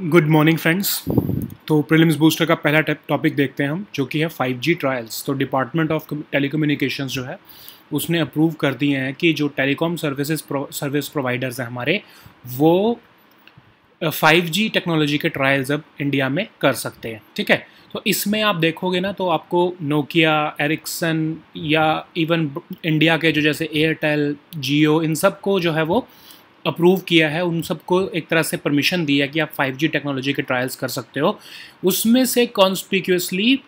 Good morning friends तो prelims booster का पहला टॉपिक देखते हैं हम जो कि है 5G ट्रायल्स तो डिपार्टमेंट ऑफ टेलीकम्युनिकेशंस जो है उसने अप्रूव कर दिए हैं कि जो टेलीकॉम सर्विसेज सर्विस प्रोवाइडर्स हैं हमारे वो 5G टेक्नोलॉजी के ट्रायल्स अब इंडिया में कर सकते हैं ठीक है तो इसमें आप देखोगे ना तो आपको नोकिया एरिक्सन या इवन इंडिया के जो जैसे एयरटेल जियो इन सब को जो है वो अप्रूव किया है उन सबको एक तरह से परमिशन दी है कि आप 5G टेक्नोलॉजी के ट्रायल्स कर सकते हो उसमें से कॉन्स्पिक्यूसली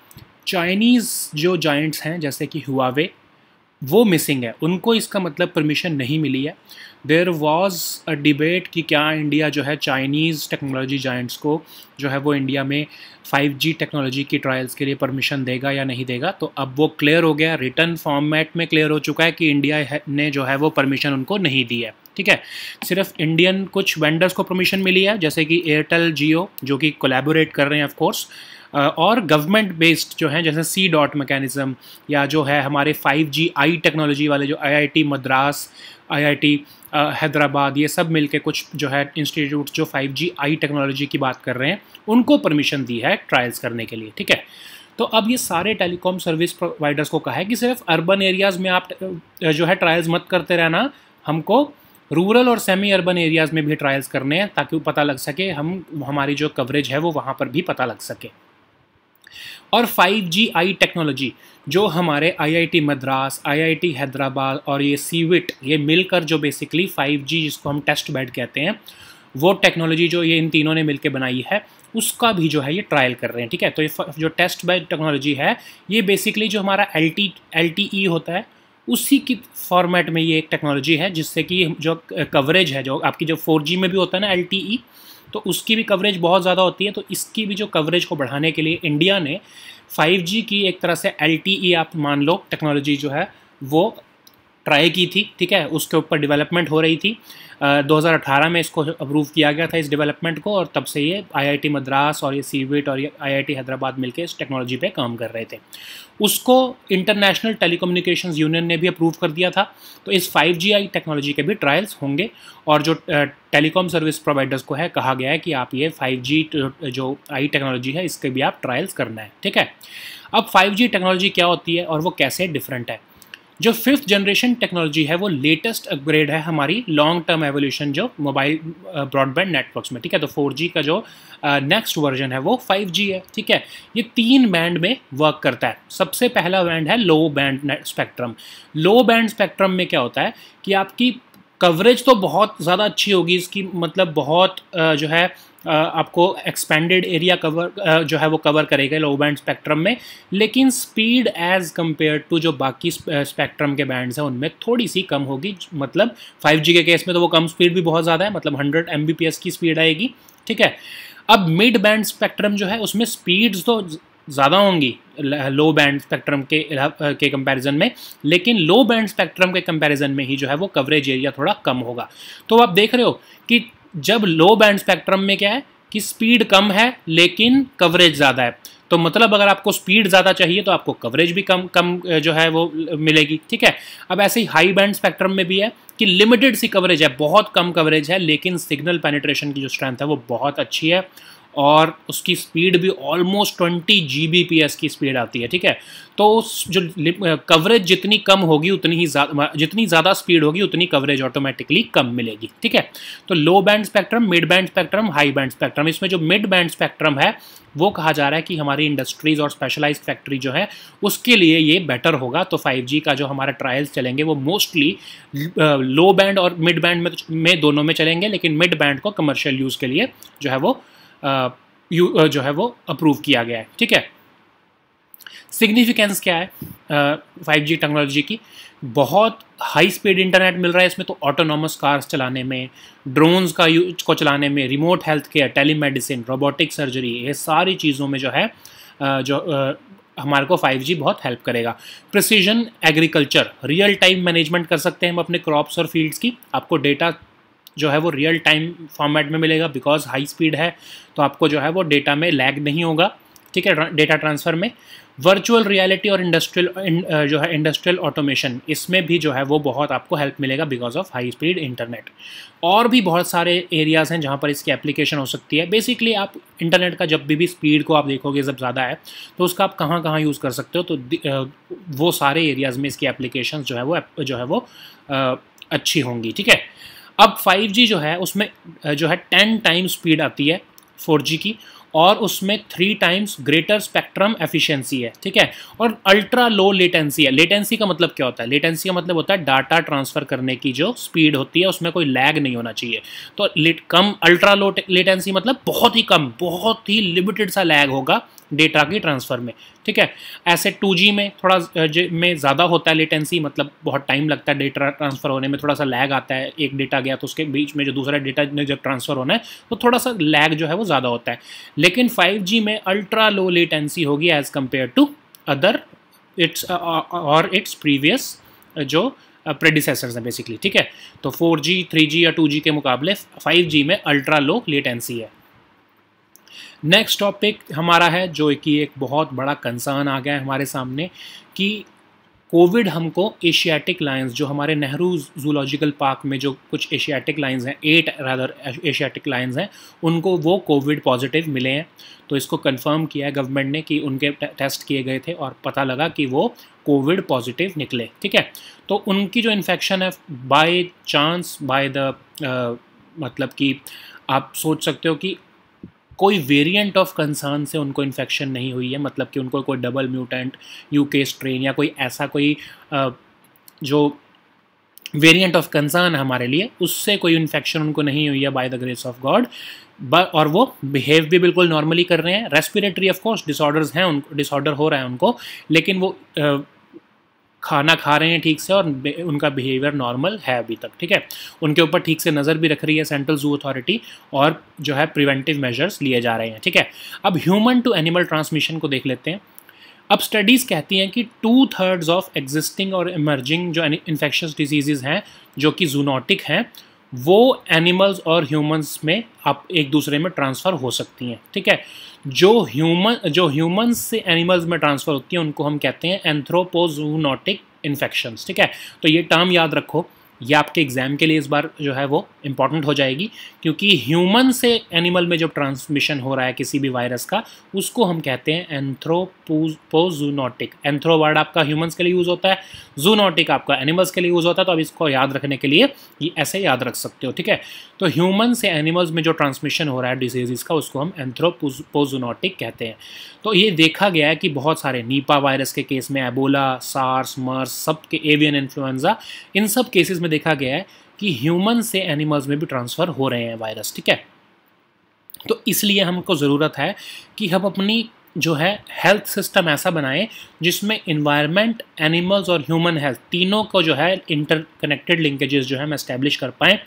चाइनीज़ जो जॉइंट्स हैं जैसे कि हुआवे वो मिसिंग है उनको इसका मतलब परमिशन नहीं मिली है देर वॉज अ डिबेट कि क्या इंडिया जो है चाइनीज़ टेक्नोलॉजी जॉइंट्स को जो है वो इंडिया में 5G टेक्नोलॉजी की ट्रायल्स के लिए परमिशन देगा या नहीं देगा तो अब वो क्लियर हो गया रिटर्न फॉर्मेट में क्लियर हो चुका है कि इंडिया ने जो है वो परमिशन उनको नहीं दी है ठीक है सिर्फ इंडियन कुछ वेंडर्स को परमिशन मिली है जैसे कि एयरटेल जियो जो कि कोलेबोरेट कर रहे हैं ऑफकोर्स uh, और गवर्नमेंट बेस्ड जो है जैसे सी डॉट मैकेनिज़्म या जो है हमारे 5G आई टेक्नोलॉजी वाले जो IIT Madras IIT uh, Hyderabad ये सब मिलके कुछ जो है इंस्टीट्यूट जो 5G आई टेक्नोलॉजी की बात कर रहे हैं उनको परमिशन दी है ट्रायल्स करने के लिए ठीक है तो अब ये सारे टेलीकॉम सर्विस प्रोवाइडर्स को कहा है कि सिर्फ अर्बन एरियाज़ में आप uh, जो है ट्रायल्स मत करते रहना हमको रूरल और सेमी अर्बन एरियाज़ में भी ट्रायल्स करने हैं ताकि वो पता लग सके हम हमारी जो कवरेज है वो वहाँ पर भी पता लग सके और 5G आई टेक्नोलॉजी जो हमारे आईआईटी मद्रास आईआईटी हैदराबाद और ये सीविट ये मिलकर जो बेसिकली 5G जिसको हम टेस्ट बेड कहते हैं वो टेक्नोलॉजी जो ये इन तीनों ने मिलकर बनाई है उसका भी जो है ये ट्रायल कर रहे हैं ठीक है तो ये जो टेस्ट बेड टेक्नोलॉजी है ये बेसिकली जो हमारा एल टी e होता है उसी की फॉर्मेट में ये एक टेक्नोलॉजी है जिससे कि जो कवरेज है जो आपकी जो फोर में भी होता है ना एल e, तो उसकी भी कवरेज बहुत ज़्यादा होती है तो इसकी भी जो कवरेज को बढ़ाने के लिए इंडिया ने 5G की एक तरह से एल e आप मान लो टेक्नोलॉजी जो है वो ट्राई की थी ठीक है उसके ऊपर डेवलपमेंट हो रही थी आ, 2018 में इसको अप्रूव किया गया था इस डेवलपमेंट को और तब से ये आईआईटी मद्रास और ये सीवेट और ये आई हैदराबाद मिलकर इस टेक्नोलॉजी पे काम कर रहे थे उसको इंटरनेशनल टेली यूनियन ने भी अप्रूव कर दिया था तो इस फाइव टेक्नोलॉजी के भी ट्रायल्स होंगे और जो टेलीकॉम सर्विस प्रोवाइडर्स को है कहा गया है कि आप ये फाइव जो आई टेक्नोलॉजी है इसके भी आप ट्रायल्स करना है ठीक है अब 5G टेक्नोलॉजी क्या होती है और वो कैसे डिफरेंट है जो फिफ्थ जनरेशन टेक्नोलॉजी है वो लेटेस्ट अपग्रेड है हमारी लॉन्ग टर्म एवोल्यूशन जो मोबाइल ब्रॉडबैंड नेटवर्क्स में ठीक है तो 4G का जो नेक्स्ट uh, वर्जन है वो 5G है ठीक है ये तीन बैंड में वर्क करता है सबसे पहला बैंड है low band spectrum low band spectrum में क्या होता है कि आपकी कवरेज तो बहुत ज़्यादा अच्छी होगी इसकी मतलब बहुत जो है आपको एक्सपेंडेड एरिया कवर जो है वो कवर करेगा लो बैंड स्पेक्ट्रम में लेकिन स्पीड एज़ कम्पेयर टू जो बाकी स्पेक्ट्रम के बैंड्स हैं उनमें थोड़ी सी कम होगी मतलब 5G के केस में तो वो कम स्पीड भी बहुत ज़्यादा है मतलब 100 एम की स्पीड आएगी ठीक है अब मिड बैंड स्पेक्ट्रम जो है उसमें स्पीड्स तो ज़्यादा होंगी लो बैंड स्पेक्ट्रम के के कंपैरिजन में लेकिन लो बैंड स्पेक्ट्रम के कंपैरिजन में ही जो है वो कवरेज एरिया थोड़ा कम होगा तो आप देख रहे हो कि जब लो बैंड स्पेक्ट्रम में क्या है कि स्पीड कम है लेकिन कवरेज ज़्यादा है तो मतलब अगर आपको स्पीड ज़्यादा चाहिए तो आपको कवरेज भी कम कम जो है वो मिलेगी ठीक है अब ऐसे ही हाई बैंड स्पेक्ट्रम में भी है कि लिमिटेड सी कवरेज है बहुत कम कवरेज है लेकिन सिग्नल पेनिट्रेशन की जो स्ट्रेंथ है वो बहुत अच्छी है और उसकी स्पीड भी almost twenty G B P S की स्पीड आती है ठीक है तो उस जो कवरेज जितनी कम होगी उतनी ही जा, जितनी ज़्यादा स्पीड होगी उतनी कवरेज ऑटोमेटिकली कम मिलेगी ठीक है तो low band spectrum mid band spectrum high band spectrum इसमें जो मिड बैंड स्पेक्ट्रम है वो कहा जा रहा है कि हमारी इंडस्ट्रीज़ और स्पेशलाइज फैक्ट्री जो है उसके लिए ये बेटर होगा तो 5G का जो हमारा ट्रायल्स चलेंगे वो मोस्टली लो बैंड और मिड बैंड में में दोनों में चलेंगे लेकिन मिड बैंड को कमर्शियल यूज़ के लिए जो है वो यू जो है वो अप्रूव किया गया है ठीक है सिग्निफिकेंस क्या है फाइव जी टेक्नोलॉजी की बहुत हाई स्पीड इंटरनेट मिल रहा है इसमें तो ऑटोनॉमस कार्स चलाने में ड्रोन्स का यूज को चलाने में remote health care telemedicine robotic surgery ये सारी चीज़ों में जो है uh, जो uh, हमारे को 5G बहुत हेल्प करेगा precision agriculture real time management कर सकते हैं हम अपने क्रॉप्स और फील्ड्स की आपको डेटा जो है वो रियल टाइम फॉर्मेट में मिलेगा बिकॉज हाई स्पीड है तो आपको जो है वो डेटा में लैग नहीं होगा ठीक है डेटा ट्रांसफ़र में वर्चुअल रियलिटी और इंडस्ट्रियल uh, जो है इंडस्ट्रियल ऑटोमेशन इसमें भी जो है वो बहुत आपको हेल्प मिलेगा because of high speed internet और भी बहुत सारे एरियाज़ हैं जहाँ पर इसकी एप्लीकेशन हो सकती है बेसिकली आप इंटरनेट का जब भी भी स्पीड को आप देखोगे जब ज़्यादा है तो उसका आप कहाँ कहाँ यूज़ कर सकते हो तो uh, वो सारे एरियाज़ में इसकी एप्लीकेशन जो है वो जो है वो uh, अच्छी होंगी ठीक है अब 5G जो है उसमें जो है 10 टाइम्स स्पीड आती है 4G की और उसमें three times greater spectrum efficiency है ठीक है और अल्ट्रा लो लेटेंसी है लेटेंसी का मतलब क्या होता है लेटेंसी का मतलब होता है डाटा ट्रांसफर करने की जो स्पीड होती है उसमें कोई लैग नहीं होना चाहिए तो लेट कम अल्ट्रा लो लेटेंसी मतलब बहुत ही कम बहुत ही लिमिटेड सा लैग होगा डेटा की ट्रांसफ़र में ठीक है ऐसे 2G में थोड़ा में ज़्यादा होता है लेटेंसी मतलब बहुत टाइम लगता है डेटा ट्रांसफ़र होने में थोड़ा सा लैग आता है एक डेटा गया तो उसके बीच में जो दूसरा डेटा ने जब ट्रांसफ़र होना है तो थोड़ा सा लैग जो है वो ज़्यादा होता है लेकिन 5G में अल्ट्रा लो लेटेंसी होगी as compare to other its और इट्स प्रीवियस जो प्रेडिसेसर्स हैं बेसिकली ठीक है तो 4G, 3G या 2G के मुकाबले 5G में अल्ट्रा लो लेटेंसी है नेक्स्ट टॉपिक हमारा है जो कि एक बहुत बड़ा कंसर्न आ गया है हमारे सामने कि कोविड हमको एशियाटिक लाइंस जो हमारे नेहरू जूलॉजिकल पार्क में जो कुछ एशियाटिक लाइंस हैं एट रादर एशियाटिक लाइंस हैं उनको वो कोविड पॉजिटिव मिले हैं तो इसको कंफर्म किया है गवर्नमेंट ने कि उनके टेस्ट किए गए थे और पता लगा कि वो कोविड पॉजिटिव निकले ठीक है तो उनकी जो इन्फेक्शन है बाय चांस बाय द मतलब कि आप सोच सकते हो कि कोई वेरिएंट ऑफ कंसर्न से उनको इन्फेक्शन नहीं हुई है मतलब कि उनको कोई डबल म्यूटेंट यूके स्ट्रेन या कोई ऐसा कोई जो वेरिएंट ऑफ कंसर्न हमारे लिए उससे कोई इन्फेक्शन उनको नहीं हुई है by the grace of God और वो बिहेव भी बिल्कुल नॉर्मली कर रहे हैं रेस्पिरेटरी ऑफ कोर्स डिसऑर्डर्स हैं उनको डिसऑर्डर हो रहा है उनको लेकिन वो खाना खा रहे हैं ठीक से और उनका बिहेवियर नॉर्मल है अभी तक ठीक है उनके ऊपर ठीक से नज़र भी रख रही है सेंट्रल जू अथॉरिटी और जो है प्रिवेंटिव मेजर्स लिए जा रहे हैं ठीक है अब ह्यूमन टू एनिमल ट्रांसमिशन को देख लेते हैं अब स्टडीज़ कहती हैं कि टू थर्ड्स ऑफ एग्जिस्टिंग और इमर्जिंग जो इन्फेक्शस डिजीज़ हैं जो कि जूनोटिक हैं वो एनिमल्स और ह्यूमंस में आप एक दूसरे में ट्रांसफ़र हो सकती हैं ठीक है जो ह्यूमन जो ह्यूमंस से एनिमल्स में ट्रांसफ़र होती हैं उनको हम कहते हैं एंथ्रोपोजूनोटिक इन्फेक्शंस ठीक है तो ये टर्म याद रखो ये आपके एग्ज़ाम के लिए इस बार जो है वो इम्पॉर्टेंट हो जाएगी क्योंकि ह्यूमन से एनिमल में जो ट्रांसमिशन हो रहा है किसी भी वायरस का उसको हम कहते हैं एंथ्रोपोजूनोटिक एंथ्रो वर्ड आपका ह्यूमंस के लिए यूज़ होता है जूनोटिक आपका एनिमल्स के लिए यूज़ होता है तो अब इसको याद रखने के लिए ये ऐसे याद रख सकते हो ठीक है तो ह्यूमन से एनिमल्स में जो ट्रांसमिशन हो रहा है डिजीज़ का उसको हम एंथ्रोपोजूनोटिक कहते हैं तो ये देखा गया है कि बहुत सारे नीपा वायरस के केस में एबोला सार्स मर्स सब के एवियन इन्फ्लुएंजा इन सब केसेज में में देखा गया है कि ह्यूमन से एनिमल्स में भी ट्रांसफ़र हो रहे हैं वायरस ठीक है तो इसलिए हमको ज़रूरत है कि हम अपनी जो है हेल्थ सिस्टम ऐसा बनाएं जिसमें इन्वायरमेंट एनिमल्स और ह्यूमन हेल्थ तीनों को जो है इंटर कनेक्टेड लिंकेजेस जो है हम इस्टेब्लिश कर पाएँ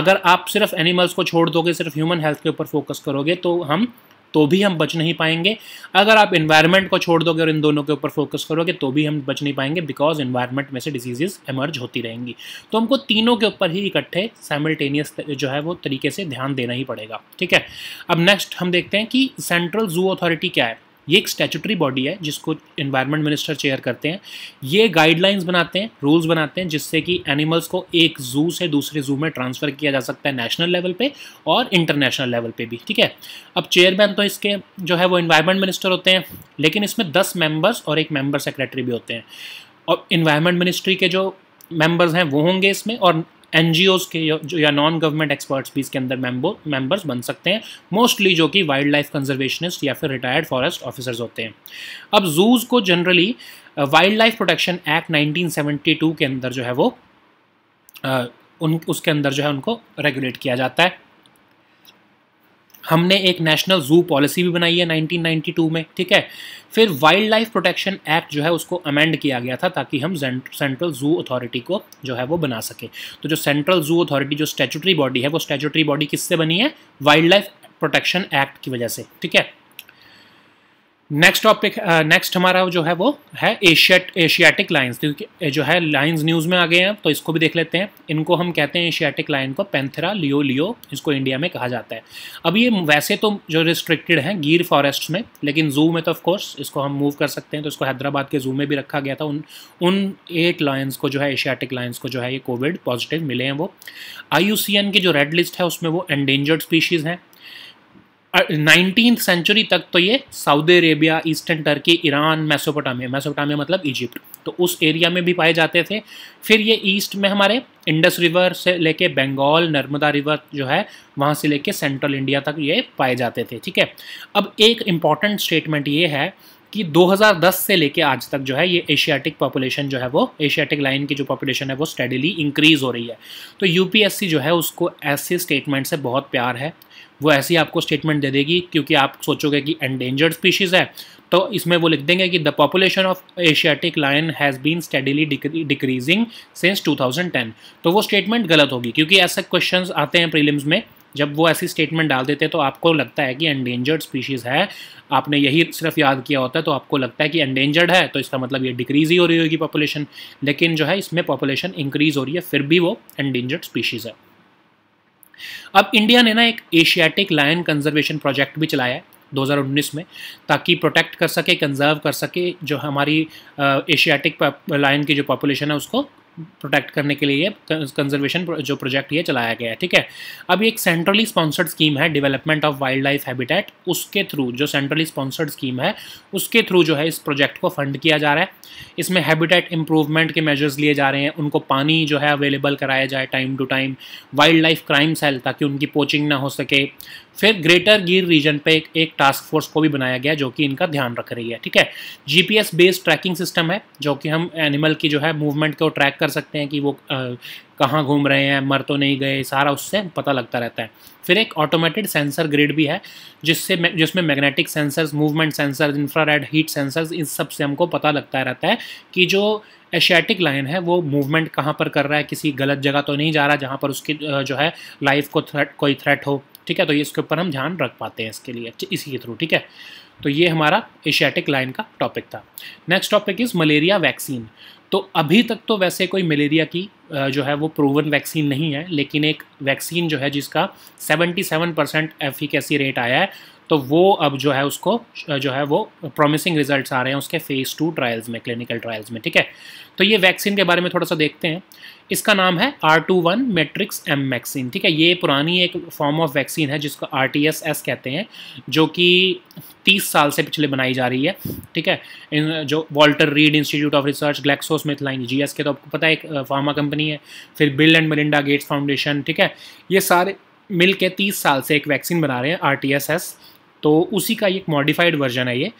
अगर आप सिर्फ एनिमल्स को छोड़ दोगे सिर्फ ह्यूमन हेल्थ के ऊपर फोकस करोगे तो हम तो भी हम बच नहीं पाएंगे अगर आप इन्वायरमेंट को छोड़ दोगे और इन दोनों के ऊपर फोकस करोगे तो भी हम बच नहीं पाएंगे बिकॉज इन्वायरमेंट में से डिजीजेज एमर्ज होती रहेंगी तो हमको तीनों के ऊपर ही इकट्ठे साइमल्टेनियस जो है वो तरीके से ध्यान देना ही पड़ेगा ठीक है अब नेक्स्ट हम देखते हैं कि सेंट्रल जू अथॉरिटी क्या है ये एक स्टैचूटरी बॉडी है जिसको इन्वायरमेंट मिनिस्टर चेयर करते हैं ये गाइडलाइंस बनाते हैं रूल्स बनाते हैं जिससे कि एनिमल्स को एक जू से दूसरे जू में ट्रांसफ़र किया जा सकता है नेशनल लेवल पे और इंटरनेशनल लेवल पे भी ठीक है अब चेयरमैन तो इसके जो है वो इन्वायरमेंट मिनिस्टर होते हैं लेकिन इसमें दस मेम्बर्स और एक मेम्बर सेक्रेटरी भी होते हैं और इन्वायरमेंट मिनिस्ट्री के जो मेम्बर्स हैं वो होंगे इसमें और एन के जो या नॉन गवर्नमेंट एक्सपर्ट्स भी इसके अंदर मेंबर्स बन सकते हैं मोस्टली जो कि वाइल्ड लाइफ कंजर्वेशनिस्ट या फिर रिटायर्ड फॉरेस्ट ऑफिसर्स होते हैं अब जूज़ को generally wild life protection act 1972 के अंदर जो है वो uh, उन उसके अंदर जो है उनको रेगुलेट किया जाता है हमने एक नेशनल जू पॉलिसी भी बनाई है 1992 में ठीक है फिर वाइल्ड लाइफ प्रोटेक्शन एक्ट जो है उसको अमेंड किया गया था ताकि हम सेंट्रल जू अथॉरिटी को जो है वो बना सके तो जो सेंट्रल जू अथॉरिटी जो स्टैचूटरी बॉडी है वो स्टैचूटरी बॉडी किससे बनी है वाइल्ड लाइफ प्रोटेक्शन एक्ट की वजह से ठीक है नेक्स्ट टॉपिक नेक्स्ट हमारा जो है वो है एशियट एशियाटिक लाइन्स क्योंकि जो है लाइन्स न्यूज़ में आ गए हैं तो इसको भी देख लेते हैं इनको हम कहते हैं एशियाटिक लाइन को पेंथरा लियो लियो इसको इंडिया में कहा जाता है अब ये वैसे तो जो रिस्ट्रिक्टेड हैं गिर फॉरेस्ट में लेकिन जू में तो ऑफकोर्स इसको हम मूव कर सकते हैं तो इसको हैदराबाद के जू में भी रखा गया था उन उन एट लाइन्स को जो है एशियाटिक लाइन्स को जो है ये कोविड पॉजिटिव मिले हैं वो आई की जो रेड लिस्ट है उसमें वो एंडेंजर्ड स्पीशीज़ हैं नाइनटीन सेंचुरी तक तो ये Saudi Arabia eastern Turkey Iran Mesopotamia Mesopotamia मतलब इजिप्ट तो उस एरिया में भी पाए जाते थे फिर ये ईस्ट में हमारे इंडस रिवर से लेके बंगाल नर्मदा रिवर जो है वहाँ से लेके सेंट्रल इंडिया तक ये पाए जाते थे ठीक है अब एक इम्पॉर्टेंट स्टेटमेंट ये है कि 2010 से लेके आज तक जो है ये एशियाटिक पॉपुलेशन जो है वो एशियाटिक लाइन की जो पॉपुलेशन है वो स्टेडिली इंक्रीज़ हो रही है तो यूपीएससी जो है उसको ऐसे स्टेटमेंट से बहुत प्यार है वो ऐसी आपको स्टेटमेंट दे देगी क्योंकि आप सोचोगे कि एंडेंजर्ड स्पीशीज़ है तो इसमें वो लिख देंगे कि the population of Asiatic lion has been steadily decreasing since 2010 तो वो स्टेटमेंट गलत होगी क्योंकि ऐसे क्वेश्चन आते हैं प्रीलिम्स में जब वो ऐसी स्टेटमेंट डाल देते हैं तो आपको लगता है कि एंडेंजर्ड स्पीशीज़ है आपने यही सिर्फ याद किया होता है तो आपको लगता है कि एंडेंजर्ड है तो इसका मतलब ये डिक्रीज़ ही हो रही होगी पॉपुलेशन लेकिन जो है इसमें पॉपुलेशन इंक्रीज़ हो रही है फिर भी वो एंडेंजर्ड स्पीशीज़ है अब इंडिया ने ना एक एशियाटिक लायन कंजर्वेशन प्रोजेक्ट भी चलाया है 2019 में ताकि प्रोटेक्ट कर सके कंजर्व कर सके जो हमारी एशियाटिक लायन की जो पॉपुलेशन है उसको प्रोटेक्ट करने के लिए कंजर्वेशन जो प्रोजेक्ट ये चलाया गया है ठीक है अब एक सेंट्रली स्पॉन्सर्ड स्कीम है development of wild life habitat उसके थ्रू जो सेंट्रली स्पॉन्सर्ड स्कीम है उसके थ्रू जो है इस प्रोजेक्ट को फंड किया जा रहा है इसमें हैबिटेट इंप्रूवमेंट के मेजर्स लिए जा रहे हैं उनको पानी जो है अवेलेबल कराया जाए time to time wild life crime cell ताकि उनकी पोचिंग ना हो सके फिर ग्रेटर गिर रीजन पे एक, एक टास्क फोर्स को भी बनाया गया जो कि इनका ध्यान रख रही है ठीक है जीपीएस बेस्ड ट्रैकिंग सिस्टम है जो कि हम एनिमल की जो है मूवमेंट को ट्रैक कर सकते हैं कि वो कहाँ घूम रहे हैं मर तो नहीं गए सारा उससे पता लगता रहता है फिर एक ऑटोमेटेड सेंसर ग्रिड भी है जिससे जिसमें magnetic sensors movement sensor infrared heat sensors इन सब से हमको पता लगता रहता है कि जो एशियाटिक लाइन है वो मूवमेंट कहाँ पर कर रहा है किसी गलत जगह तो नहीं जा रहा जहाँ पर उसकी जो है लाइफ को थ्रेट कोई थ्रेट हो ठीक है तो ये इसके ऊपर हम ध्यान रख पाते हैं इसके लिए इसी के थ्रू ठीक है तो ये हमारा एशियाटिक लाइन का टॉपिक था next topic is malaria vaccine तो अभी तक तो वैसे कोई मलेरिया की जो है वो प्रूवन वैक्सीन नहीं है लेकिन एक वैक्सीन जो है जिसका 77 परसेंट एफिकेसी रेट आया है तो वो अब जो है उसको जो है वो प्रॉमिसिंग रिजल्ट्स आ रहे हैं उसके फेज़ टू ट्रायल्स में क्लिनिकल ट्रायल्स में ठीक है तो ये वैक्सीन के बारे में थोड़ा सा देखते हैं इसका नाम है R two one matrix M vaccine ठीक है ये पुरानी एक फॉर्म ऑफ वैक्सीन है जिसको आर टी एस एस कहते हैं जो कि तीस साल से पिछले बनाई जा रही है ठीक है जो Walter Reed Institute of Research GlaxoSmithKline G S K तो आपको पता है एक फार्मा कंपनी है फिर Bill and Melinda Gates Foundation ठीक है ये सारे मिल के तीस साल से एक वैक्सीन बना रहे हैं आर टी एस एस तो उसी का एक मॉडिफाइड वर्जन है ये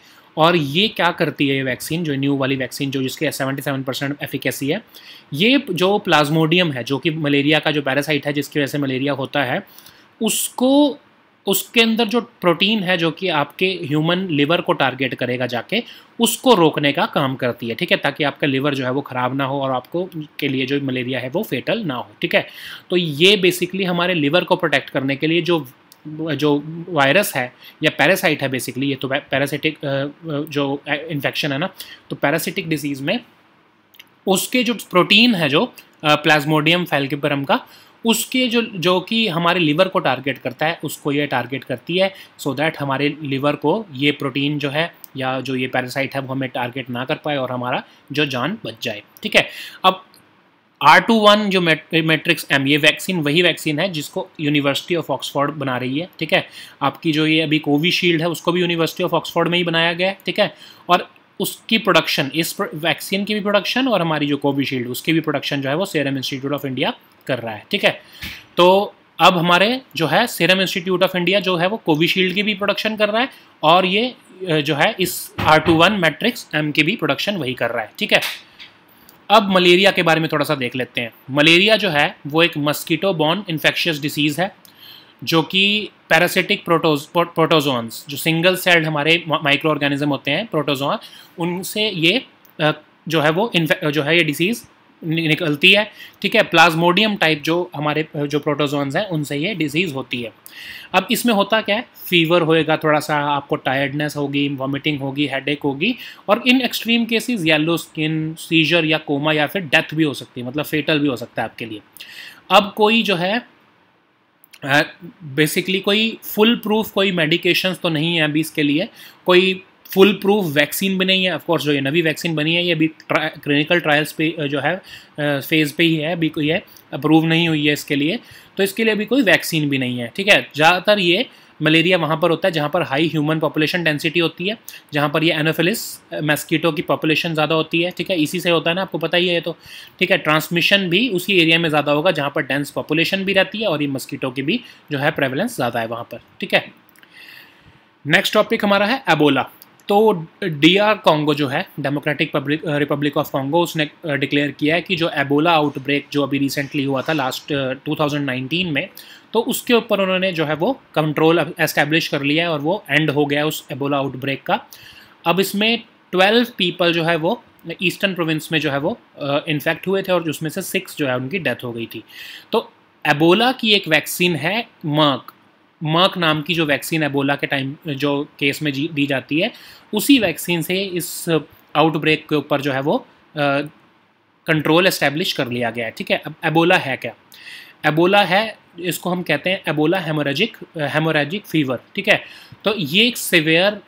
और ये क्या करती है ये वैक्सीन जो न्यू वाली वैक्सीन जो जिसके 77 परसेंट एफिकेसी है ये जो प्लाज्मोडियम है जो कि मलेरिया का जो पैरासाइट है जिसकी वजह से मलेरिया होता है उसको उसके अंदर जो प्रोटीन है जो कि आपके ह्यूमन लिवर को टारगेट करेगा जाके उसको रोकने का काम करती है ठीक है ताकि आपका लिवर जो है वो ख़राब ना हो और आपको के लिए जो मलेरिया है वो फेटल ना हो ठीक है तो ये बेसिकली हमारे लिवर को प्रोटेक्ट करने के लिए जो जो वायरस है या पैरासाइट है बेसिकली ये तो पैरासिटिक जो इन्फेक्शन है ना तो पैरासिटिक डिजीज़ में उसके जो प्रोटीन है जो प्लाज्मोडियम फैल्किपरम का उसके जो जो कि हमारे लीवर को टारगेट करता है उसको ये टारगेट करती है सो so दैट हमारे लीवर को ये प्रोटीन जो है या जो ये पैरासाइट है वो हमें टारगेट ना कर पाए और हमारा जो जान बच जाए ठीक है अब आर टू वन जो मैट्रिक्स एम ये वैक्सीन वही वैक्सीन है जिसको यूनिवर्सिटी ऑफ ऑक्सफोर्ड बना रही है ठीक है आपकी जो ये अभी कोविशील्ड है उसको भी यूनिवर्सिटी ऑफ ऑक्सफोर्ड में ही बनाया गया है ठीक है और उसकी प्रोडक्शन इस वैक्सीन की भी प्रोडक्शन और हमारी जो कोविशील्ड उसकी भी प्रोडक्शन जो है वो सेरम इंस्टीट्यूट ऑफ इंडिया कर रहा है ठीक है तो अब हमारे जो है सेरम इंस्टीट्यूट ऑफ इंडिया जो है वो कोविशील्ड की भी प्रोडक्शन कर रहा है और ये जो है इस R two one matrix M की भी प्रोडक्शन वही कर रहा है ठीक है अब मलेरिया के बारे में थोड़ा सा देख लेते हैं मलेरिया जो है वो एक मस्कीटो बॉर्न इन्फेक्शियस डिसीज़ है जो कि पैरासिटिक प्रोटोज प्रोटोजोन्स जो सिंगल सेल्ड हमारे माइक्रो ऑर्गेनिज्म होते हैं प्रोटोजोआ उनसे ये जो है वो जो है ये डिसीज़ निकलती है ठीक है प्लाज्मोडियम टाइप जो हमारे जो प्रोटोजोन्स हैं उनसे ये डिजीज़ होती है अब इसमें होता क्या है फीवर होएगा थोड़ा सा आपको टायर्डनेस होगी वॉमिटिंग होगी हेडेक होगी और in extreme cases yellow skin seizure या कोमा या फिर डेथ भी हो सकती है मतलब फेटल भी हो सकता है आपके लिए अब कोई जो है बेसिकली uh, कोई फुल प्रूफ कोई मेडिकेशंस तो नहीं है अभी इसके लिए कोई फुल प्रूफ वैक्सीन भी नहीं है ऑफकोर्स जो ये नवी वैक्सीन बनी है ये अभी ट्रा, क्लिनिकल ट्रायल्स पे जो है फेज़ पे ही है अभी कोई है अप्रूव नहीं हुई है इसके लिए तो इसके लिए अभी कोई वैक्सीन भी नहीं है ठीक है ज़्यादातर ये मलेरिया वहाँ पर होता है जहाँ पर हाई ह्यूमन पॉपुलेशन डेंसिटी होती है जहाँ पर ये एनोफिलिस मैस्कीटो की पॉपुलेशन ज़्यादा होती है ठीक है इसी से होता है ना आपको पता ही है तो ठीक है ट्रांसमिशन भी उसी एरिया में ज़्यादा होगा जहाँ पर डेंस पॉपुलेशन भी रहती है और ये मस्कीटो की भी जो है प्रेवलेंस ज़्यादा है वहाँ पर ठीक है नेक्स्ट टॉपिक हमारा है एबोला तो डी आर कॉन्गो जो है डेमोक्रेटिक रिपब्लिक ऑफ कॉन्गो उसने डिक्लेयर uh, किया है कि जो एबोला आउटब्रेक जो अभी रिसेंटली हुआ था लास्ट 2019 uh, में तो उसके ऊपर उन्होंने जो है वो कंट्रोल एस्टेब्लिश कर लिया है और वो एंड हो गया उस एबोला आउटब्रेक का अब इसमें ट्वेल्व पीपल जो है वो ईस्टर्न प्रोविंस में जो है वो इन्फेक्ट uh, हुए थे और उसमें से सिक्स जो है उनकी डेथ हो गई थी तो एबोला की एक वैक्सीन है मर्क मर्क नाम की जो वैक्सीन एबोला के टाइम जो केस में दी जाती है उसी वैक्सीन से इस आउटब्रेक के ऊपर जो है वो कंट्रोल इस्टेब्लिश कर लिया गया है ठीक है अब एबोला है क्या एबोला है इसको हम कहते हैं एबोला हेमोरेजिक हेमोरेजिक फीवर ठीक है तो ये एक सिवियर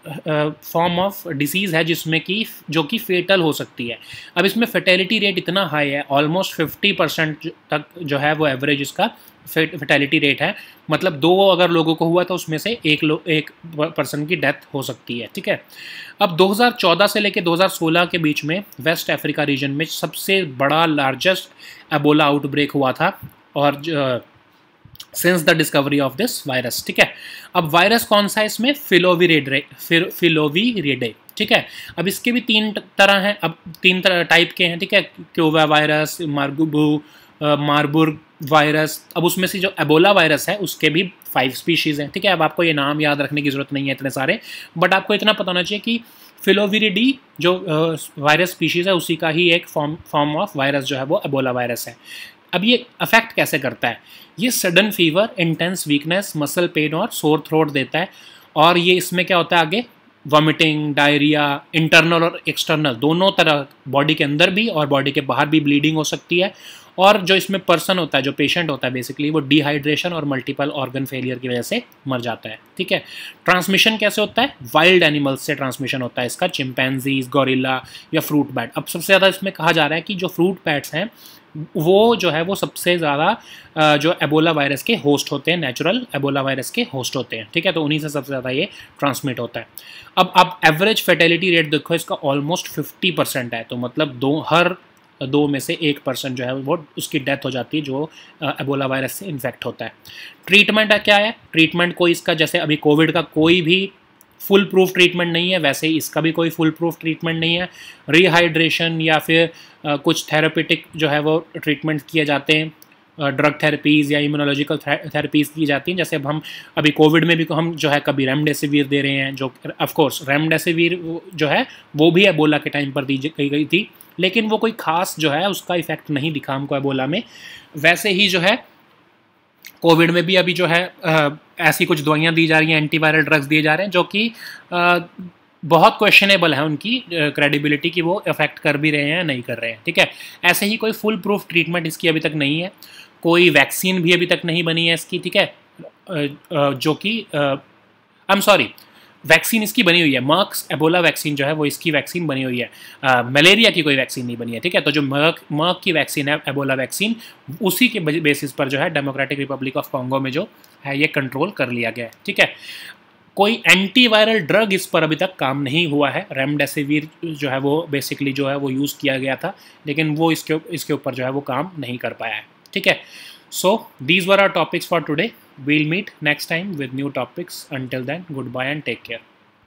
फॉर्म ऑफ डिसीज़ है जिसमें कि जो कि फेटल हो सकती है अब इसमें फर्टेलिटी रेट इतना हाई है ऑलमोस्ट फिफ्टी परसेंट तक जो है वो एवरेज इसका फर्टेलिटी रेट है मतलब दो अगर लोगों को हुआ तो उसमें से एक लो एक पर्सन की डेथ हो सकती है ठीक है अब 2014 से लेकर 2016 के बीच में वेस्ट अफ्रीका रीजन में सबसे बड़ा लार्जेस्ट एबोला आउटब्रेक हुआ था और since the discovery of this virus ठीक है अब वायरस कौन सा है इसमें फिलोवी रेडे फिलोवी रेडे ठीक है अब इसके भी तीन तरह हैं अब तीन तरह टाइप के हैं ठीक है क्यूवा वायरस मार्गुबू मार्बुर्ग वायरस अब उसमें से जो एबोला वायरस है उसके भी फाइव स्पीशीज़ हैं ठीक है अब आपको ये नाम याद रखने की ज़रूरत नहीं है इतने सारे बट आपको इतना पता होना चाहिए कि फिलोविरिडी जो वायरस स्पीशीज़ है उसी का ही एक फॉर्म फॉर्म ऑफ वायरस जो है वो एबोला वायरस है अब ये अफेक्ट कैसे करता है ये sudden fever intense weakness muscle pain और सोर थ्रोट देता है और ये इसमें क्या होता है आगे वॉमिटिंग डायरिया इंटरनल और एक्सटर्नल दोनों तरह बॉडी के अंदर भी और बॉडी के बाहर भी ब्लीडिंग हो सकती है और जो इसमें पर्सन होता है जो पेशेंट होता है बेसिकली वो डिहाइड्रेशन और मल्टीपल ऑर्गन फेलियर की वजह से मर जाता है ठीक है ट्रांसमिशन कैसे होता है वाइल्ड एनिमल्स से ट्रांसमिशन होता है इसका चिंपैनजीज गोरिल्ला या फ्रूट बैट अब सबसे ज़्यादा इसमें कहा जा रहा है कि जो फ्रूट बैट्स हैं वो जो है वो सबसे ज़्यादा जो एबोला वायरस के होस्ट होते हैं नेचुरल एबोला वायरस के होस्ट होते हैं ठीक है तो उन्हीं से सबसे ज़्यादा ये ट्रांसमिट होता है अब आप एवरेज फर्टेलिटी रेट देखो इसका ऑलमोस्ट फिफ्टी परसेंट है तो मतलब दो हर दो में से एक परसेंट जो है वो उसकी डेथ हो जाती है जो एबोला वायरस से इन्फेक्ट होता है ट्रीटमेंट क्या है ट्रीटमेंट कोई इसका जैसे अभी कोविड का कोई भी फुल प्रूफ ट्रीटमेंट नहीं है वैसे ही इसका भी कोई फुल प्रूफ ट्रीटमेंट नहीं है रिहाइड्रेशन या फिर आ, कुछ थेरापेटिक जो है वो ट्रीटमेंट किए जाते हैं ड्रग थेरेपीज़ या इम्यूनोलॉजिकल थेरेपीज़ की जाती हैं जैसे अब हम अभी कोविड में भी हम जो है कभी रेमडेसिविर दे रहे हैं जो ऑफकोर्स रेमडेसिविर जो है वो भी एबोला के टाइम पर दी गई थी लेकिन वो कोई ख़ास जो है उसका इफेक्ट नहीं दिखा हमको एबोला में वैसे ही जो है कोविड में भी अभी जो है ऐसी कुछ दवाइयाँ दी जा रही हैं एंटीवायरल ड्रग्स दिए जा रहे हैं जो कि बहुत क्वेश्चनेबल है उनकी क्रेडिबिलिटी कि वो इफेक्ट कर भी रहे हैं नहीं कर रहे हैं ठीक है ऐसे ही कोई फुल प्रूफ ट्रीटमेंट इसकी अभी तक नहीं है कोई वैक्सीन भी अभी तक नहीं बनी है इसकी ठीक है जो कि आई एम सॉरी वैक्सीन इसकी बनी हुई है मर्क्स एबोला वैक्सीन जो है वो इसकी वैक्सीन बनी हुई है मलेरिया की कोई वैक्सीन नहीं बनी है ठीक है तो जो मर्क मर्क की वैक्सीन है एबोला वैक्सीन उसी के बेसिस पर जो है डेमोक्रेटिक रिपब्लिक ऑफ कॉन्गो में जो है ये कंट्रोल कर लिया गया है ठीक है कोई एंटीवायरल ड्रग इस पर अभी तक काम नहीं हुआ है रेमडेसिविर जो है वो बेसिकली जो है वो यूज़ किया गया था लेकिन वो इसके इसके ऊपर जो है वो काम नहीं कर पाया है ठीक है So these were our topics for today. We'll meet next time with new topics. Until then, goodbye and take care.